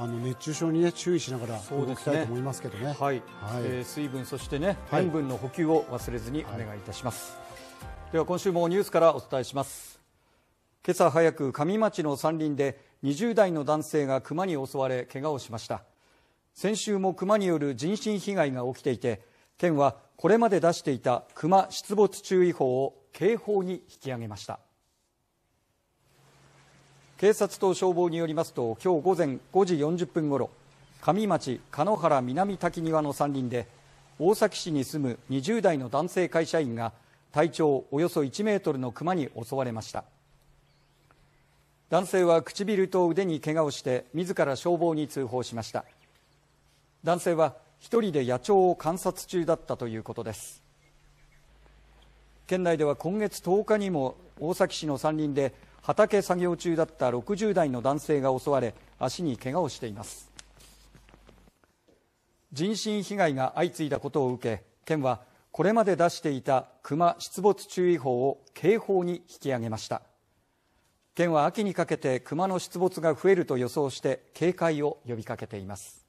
あの熱中症に、ね、注意しながら動きたいと思いますけどね、ね、はいはい、えー、水分、そしてね、塩分の補給を忘れずにお願いいたします、はい、では今週もニュースからお伝えします今朝早く上町の山林で20代の男性がクマに襲われ怪我をしました先週もクマによる人身被害が起きていて県はこれまで出していたクマ出没注意報を警報に引き上げました警察と消防によりますと今日午前5時40分ごろ上町鹿野原南滝庭の山林で大崎市に住む20代の男性会社員が体長およそ1メートルのクマに襲われました男性は唇と腕に怪我をして自ら消防に通報しました男性は1人で野鳥を観察中だったということです県内では今月10日にも大崎市の山林で畑作業中だった60代の男性が襲われ足に怪我をしています人身被害が相次いだことを受け県はこれまで出していた熊出没注意報を警報に引き上げました県は秋にかけて熊の出没が増えると予想して警戒を呼びかけています